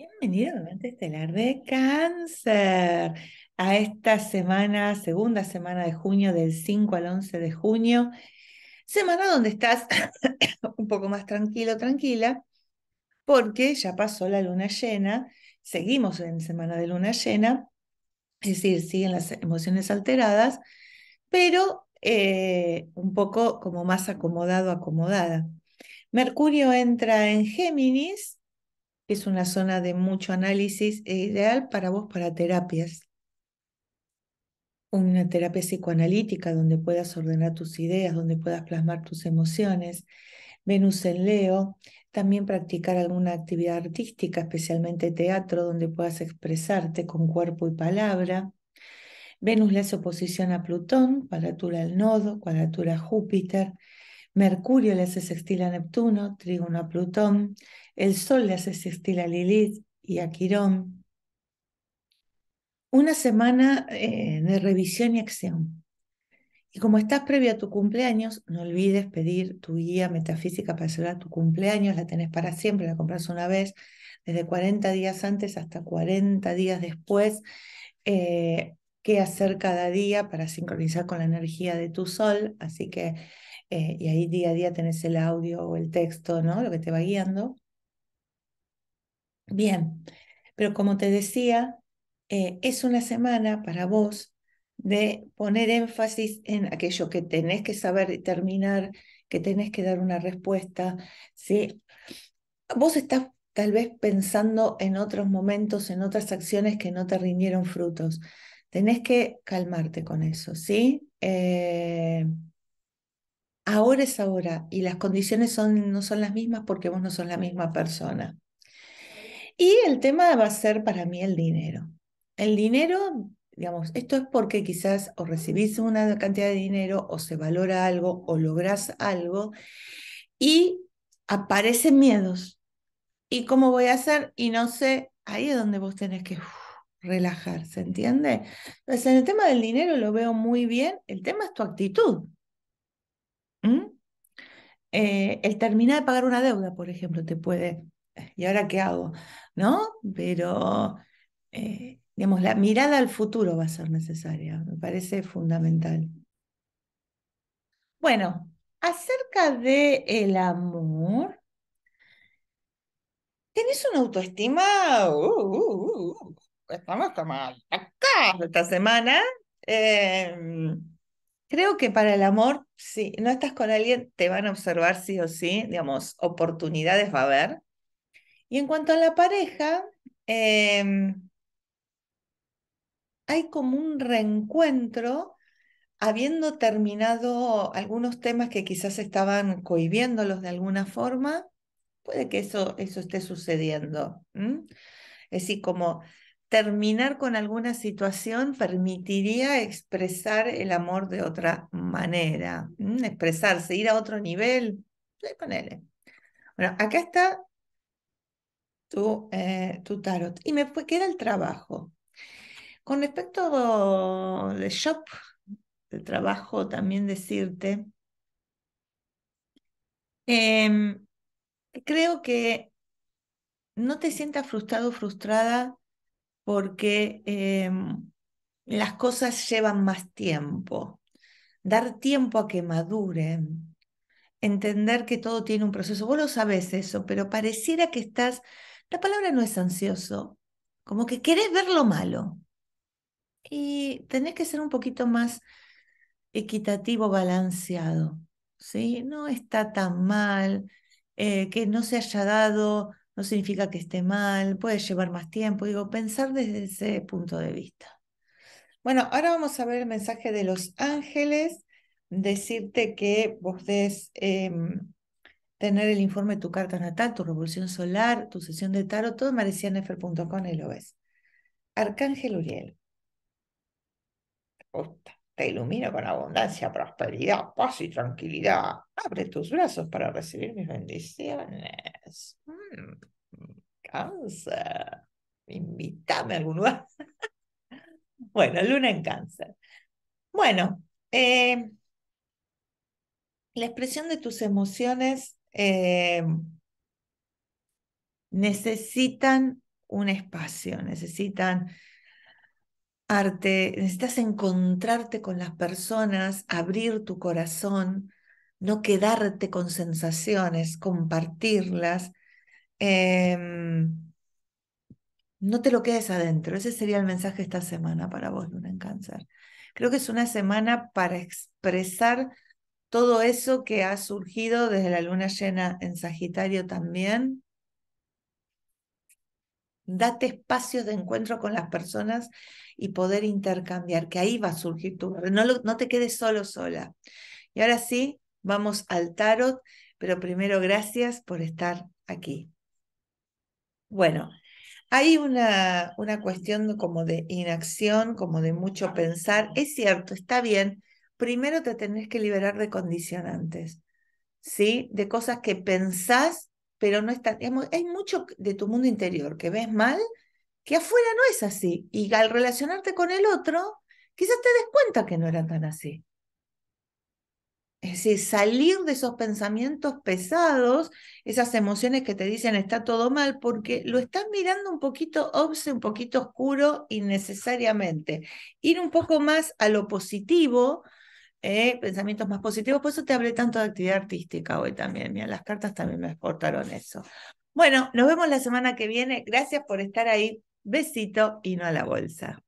Bienvenido Mente Estelar de Cáncer a esta semana, segunda semana de junio, del 5 al 11 de junio, semana donde estás un poco más tranquilo, tranquila, porque ya pasó la luna llena, seguimos en semana de luna llena, es decir, siguen las emociones alteradas, pero eh, un poco como más acomodado, acomodada. Mercurio entra en Géminis es una zona de mucho análisis, e ideal para vos para terapias. Una terapia psicoanalítica donde puedas ordenar tus ideas, donde puedas plasmar tus emociones. Venus en Leo, también practicar alguna actividad artística, especialmente teatro, donde puedas expresarte con cuerpo y palabra. Venus le hace oposición a Plutón, cuadratura al nodo, cuadratura a Júpiter. Mercurio le hace sextil a Neptuno, Trígono a Plutón, el Sol le hace sextil a Lilith y a Quirón. Una semana eh, de revisión y acción. Y como estás previo a tu cumpleaños, no olvides pedir tu guía metafísica para celebrar tu cumpleaños, la tenés para siempre, la compras una vez, desde 40 días antes hasta 40 días después. Eh, qué hacer cada día para sincronizar con la energía de tu sol. Así que eh, y ahí día a día tenés el audio o el texto, ¿no? Lo que te va guiando. Bien, pero como te decía, eh, es una semana para vos de poner énfasis en aquello que tenés que saber terminar que tenés que dar una respuesta, ¿sí? Vos estás tal vez pensando en otros momentos, en otras acciones que no te rindieron frutos. Tenés que calmarte con eso, ¿sí? Eh, ahora es ahora y las condiciones son, no son las mismas porque vos no sos la misma persona. Y el tema va a ser para mí el dinero. El dinero, digamos, esto es porque quizás o recibís una cantidad de dinero o se valora algo o lográs algo y aparecen miedos. ¿Y cómo voy a hacer? Y no sé, ahí es donde vos tenés que... relajar, ¿se entiende? Entonces, en el tema del dinero lo veo muy bien, el tema es tu actitud, el terminar de pagar una deuda, por ejemplo, te puede, ¿y ahora qué hago? ¿No? Pero, digamos, la mirada al futuro va a ser necesaria, me parece fundamental. Bueno, acerca del el amor, tenés una autoestima, estamos acá esta semana. Eh, Creo que para el amor, si no estás con alguien, te van a observar sí o sí, digamos, oportunidades va a haber. Y en cuanto a la pareja, em, hay como un reencuentro habiendo terminado algunos temas que quizás estaban cohibiéndolos de alguna forma, puede que eso, eso esté sucediendo. así Es decir, como terminar con alguna situación permitiría expresar el amor de otra manera, mm, expresarse, ir a otro nivel. con él. Bueno, acá está tu, eh, tu tarot. Y me queda el trabajo. Con respecto de shop, de trabajo, también decirte, em, creo que no te sientas frustrado o frustrada porque em, las cosas llevan más tiempo. Dar tiempo a que maduren, entender que todo tiene un proceso. Vos lo sabés eso, pero pareciera que estás, la palabra no es ansioso, como que querés ver lo malo. Y tenés que ser un poquito más equitativo, balanceado. ¿sí? No está tan mal eh, que no se haya dado no significa que esté mal, puede llevar más tiempo, digo, pensar desde ese punto de vista. Bueno, ahora vamos a ver el mensaje de los ángeles, decirte que vos des... Em, tener el informe de tu carta natal, tu revolución solar, tu sesión de tarot, todo en puntocom. y lo ves. Arcángel Uriel. te ilumino con abundancia, prosperidad, paz y tranquilidad. Abre tus brazos para recibir mis bendiciones cáncer. Invítame a algún lugar. bueno, luna en cáncer. Bueno, eh, la expresión de tus emociones eh, necesitan un espacio, necesitan arte, necesitas encontrarte con las personas, abrir tu corazón, no quedarte con sensaciones, compartirlas Em, no te lo quedes adentro. Ese sería el mensaje esta semana para vos, Luna en Cáncer. Creo que es una semana para expresar todo eso que ha surgido desde la luna llena en Sagitario también. Date espacios de encuentro con las personas y poder intercambiar, que ahí va a surgir tu... No, no te quedes solo, sola. Y ahora sí, vamos al tarot, pero primero gracias por estar aquí. Bueno, hay una, cuestión como de inacción, como de mucho pensar. Es cierto, está bien. Primero te tenés que liberar de condicionantes, ¿sí? De cosas que pensás, pero no están. hay mucho de tu mundo interior que ves mal, que afuera no es así. Y al relacionarte con el otro, quizás te des cuenta que no era tan así. Es decir, salir de esos pensamientos pesados, esas emociones que te dicen está todo mal, porque lo estás mirando un poquito obse, un poquito oscuro innecesariamente. Ir un poco más a lo positivo, eh, pensamientos más positivos. Por eso te hablé tanto de actividad artística hoy también. Mira, las cartas también me exportaron eso. Bueno, nos vemos la semana que viene. Gracias por estar ahí. Besito y no a la bolsa.